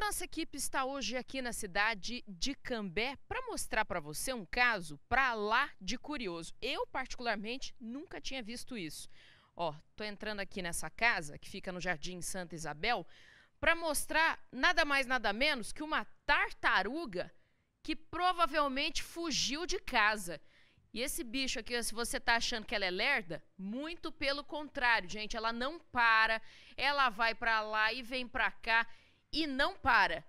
A nossa equipe está hoje aqui na cidade de Cambé para mostrar para você um caso para lá de curioso. Eu, particularmente, nunca tinha visto isso. Ó, tô entrando aqui nessa casa que fica no Jardim Santa Isabel para mostrar nada mais nada menos que uma tartaruga que provavelmente fugiu de casa. E esse bicho aqui, se você está achando que ela é lerda, muito pelo contrário, gente, ela não para, ela vai para lá e vem para cá e não para.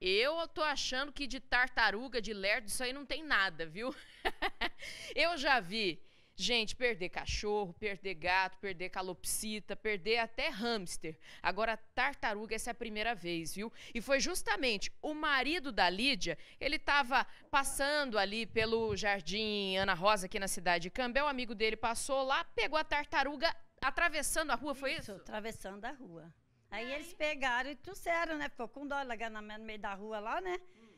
Eu tô achando que de tartaruga, de lerdo, isso aí não tem nada, viu? eu já vi gente perder cachorro, perder gato, perder calopsita, perder até hamster. Agora, tartaruga, essa é a primeira vez, viu? E foi justamente o marido da Lídia, ele estava passando ali pelo Jardim Ana Rosa, aqui na cidade de Cambé, o amigo dele passou lá, pegou a tartaruga atravessando a rua, isso, foi isso? Atravessando a rua. Aí, aí, eles pegaram e trouxeram, né? Ficou com dó, ela no meio da rua lá, né? Hum.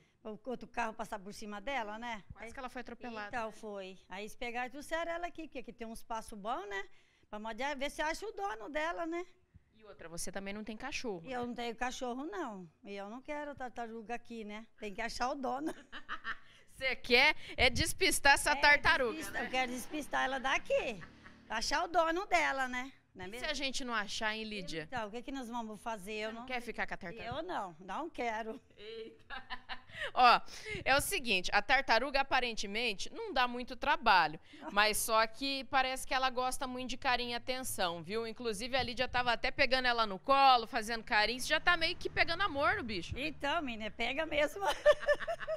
O outro carro passar por cima dela, né? Quase aí, que ela foi atropelada. Então, né? foi. Aí eles pegaram e trouxeram ela aqui, porque aqui tem um espaço bom, né? Pra é, ver se acha o dono dela, né? E outra, você também não tem cachorro. Né? Eu não tenho cachorro, não. E eu não quero tartaruga aqui, né? Tem que achar o dono. você quer é despistar essa é, tartaruga. Despista, né? Eu quero despistar ela daqui. Achar o dono dela, né? Não é e mesmo? se a gente não achar, hein, Lídia? Então, o que, é que nós vamos fazer? Eu não... não... quer ficar com a tartaruga? Eu não, não quero. Eita. Ó, é o seguinte, a tartaruga aparentemente não dá muito trabalho, mas só que parece que ela gosta muito de carinho e atenção, viu? Inclusive a Lídia tava até pegando ela no colo, fazendo carinho, Você já tá meio que pegando amor no bicho. Então, menina, pega mesmo.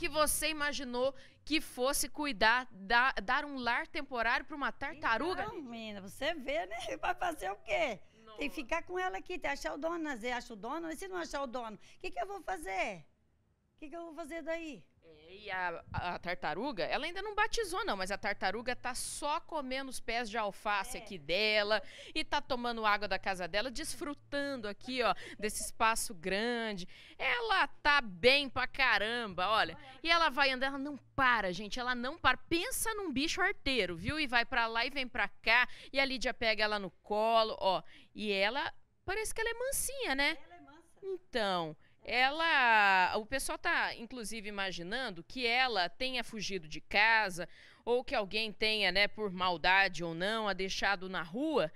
que você imaginou que fosse cuidar, da, dar um lar temporário para uma tartaruga? Não, menina, você vê, né? Vai fazer o quê? Tem que ficar com ela aqui, tem que achar o dono, Nazê, né? acha o dono, e se não achar o dono, o que, que eu vou fazer? que, que eu vou fazer daí? É, e a, a, tartaruga, ela ainda não batizou, não, mas a tartaruga tá só comendo os pés de alface é. aqui dela e tá tomando água da casa dela, desfrutando aqui, ó, desse espaço grande. Ela tá bem pra caramba, olha. E ela vai andando, ela não para, gente, ela não para. Pensa num bicho arteiro, viu? E vai pra lá e vem pra cá, e a Lídia pega ela no colo, ó. E ela, parece que ela é mansinha, né? Ela é mansa. Então. Ela, o pessoal está inclusive imaginando que ela tenha fugido de casa ou que alguém tenha, né, por maldade ou não, a deixado na rua,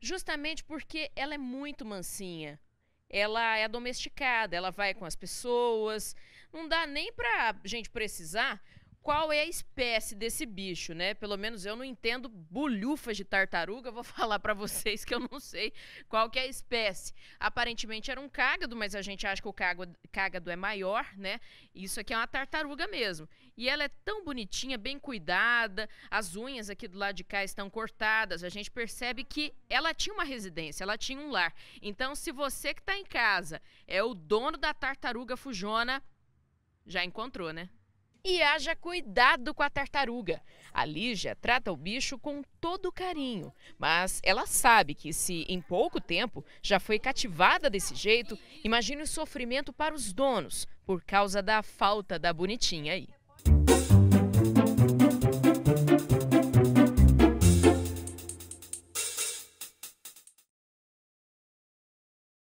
justamente porque ela é muito mansinha. Ela é domesticada, ela vai com as pessoas. Não dá nem para gente precisar qual é a espécie desse bicho, né? Pelo menos eu não entendo bolhufas de tartaruga, vou falar para vocês que eu não sei qual que é a espécie. Aparentemente era um cágado, mas a gente acha que o cágado é maior, né? Isso aqui é uma tartaruga mesmo. E ela é tão bonitinha, bem cuidada, as unhas aqui do lado de cá estão cortadas, a gente percebe que ela tinha uma residência, ela tinha um lar. Então, se você que está em casa é o dono da tartaruga fujona, já encontrou, né? E haja cuidado com a tartaruga. A Lígia trata o bicho com todo carinho, mas ela sabe que se em pouco tempo já foi cativada desse jeito, imagine o sofrimento para os donos por causa da falta da bonitinha aí.